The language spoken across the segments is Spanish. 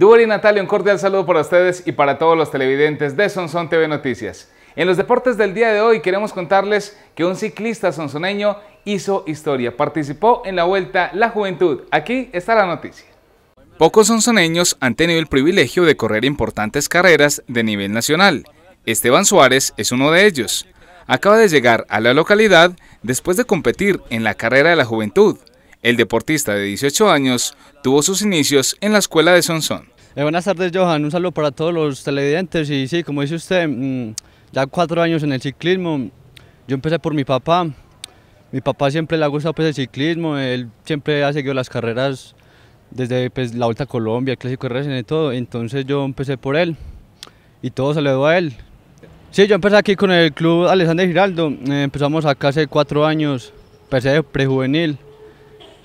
Dubor y Natalia, un cordial saludo para ustedes y para todos los televidentes de Sonson TV Noticias. En los deportes del día de hoy queremos contarles que un ciclista sonsoneño hizo historia, participó en la Vuelta La Juventud. Aquí está la noticia. Pocos sonsoneños han tenido el privilegio de correr importantes carreras de nivel nacional. Esteban Suárez es uno de ellos. Acaba de llegar a la localidad después de competir en la carrera de la juventud. El deportista de 18 años tuvo sus inicios en la escuela de Sonson. Eh, buenas tardes, Johan. Un saludo para todos los televidentes. Y sí, como dice usted, mm, ya cuatro años en el ciclismo. Yo empecé por mi papá. Mi papá siempre le ha gustado pues, el ciclismo. Él siempre ha seguido las carreras desde pues, la Vuelta a Colombia, el Clásico RCN y todo. Entonces yo empecé por él y todo se le dio a él. Sí, yo empecé aquí con el club Alexander Giraldo. Eh, empezamos acá hace cuatro años. Empecé pues, eh, prejuvenil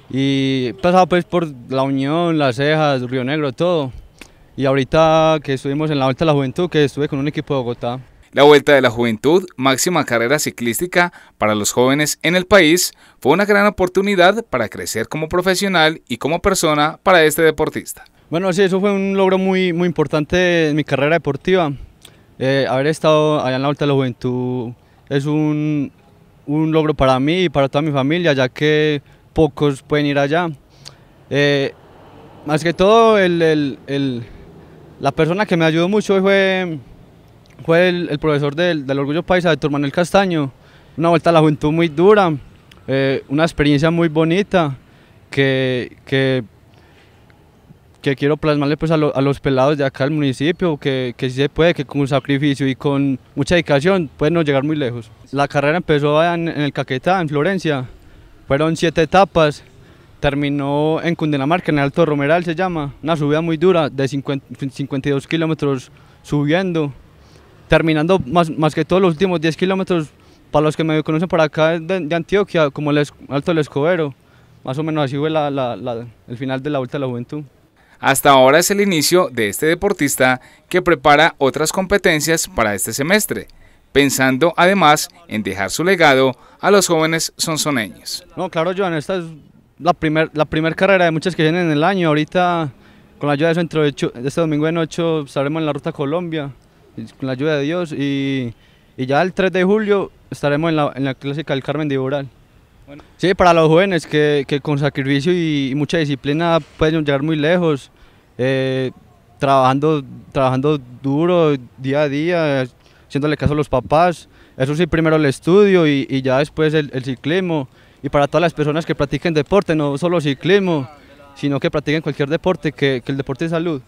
y pasado pues por La Unión, Las Cejas, Río Negro, todo y ahorita que estuvimos en la Vuelta de la Juventud, que estuve con un equipo de Bogotá. La Vuelta de la Juventud, máxima carrera ciclística para los jóvenes en el país, fue una gran oportunidad para crecer como profesional y como persona para este deportista. Bueno, sí, eso fue un logro muy, muy importante en mi carrera deportiva. Eh, haber estado allá en la Vuelta de la Juventud es un, un logro para mí y para toda mi familia, ya que pocos pueden ir allá. Eh, más que todo, el, el la persona que me ayudó mucho fue, fue el, profesor del, del, Orgullo Paisa, Héctor Manuel Castaño. Una vuelta a la juventud muy dura, eh, una experiencia muy bonita que, que, quiero plasmarle pues a, los pelados de acá del municipio, que, que se puede, que con un sacrificio y con mucha dedicación pueden llegar muy lejos. La carrera empezó en, en el Caquetá, en Florencia. Fueron siete etapas terminó en Cundinamarca, en el Alto Romeral se llama, una subida muy dura de 52 kilómetros subiendo, terminando más, más que todos los últimos 10 kilómetros, para los que me conocen por acá de, Antioquia, como el Alto del Escobero, más o menos así fue el final de la Vuelta a la Juventud. Hasta ahora es el inicio de este deportista que prepara otras competencias para este semestre, pensando además en dejar su legado a los jóvenes sonsoneños. No, claro, Joan, esta es la primera la primer carrera de muchas que vienen en el año. Ahorita, con la ayuda de eso, entre este domingo en 8 estaremos en la ruta Colombia, con la ayuda de Dios. Y, y ya el 3 de julio estaremos en la, en la clásica del Carmen de Iboral. Sí, para los jóvenes que, que con sacrificio y, mucha disciplina pueden llegar muy lejos, eh, trabajando, trabajando duro día a día, haciéndole caso a los papás. Eso sí, primero el estudio y, y ya después el, el ciclismo y para todas las personas que practiquen deporte, no solo ciclismo, sino que practiquen cualquier deporte, que, el deporte es salud.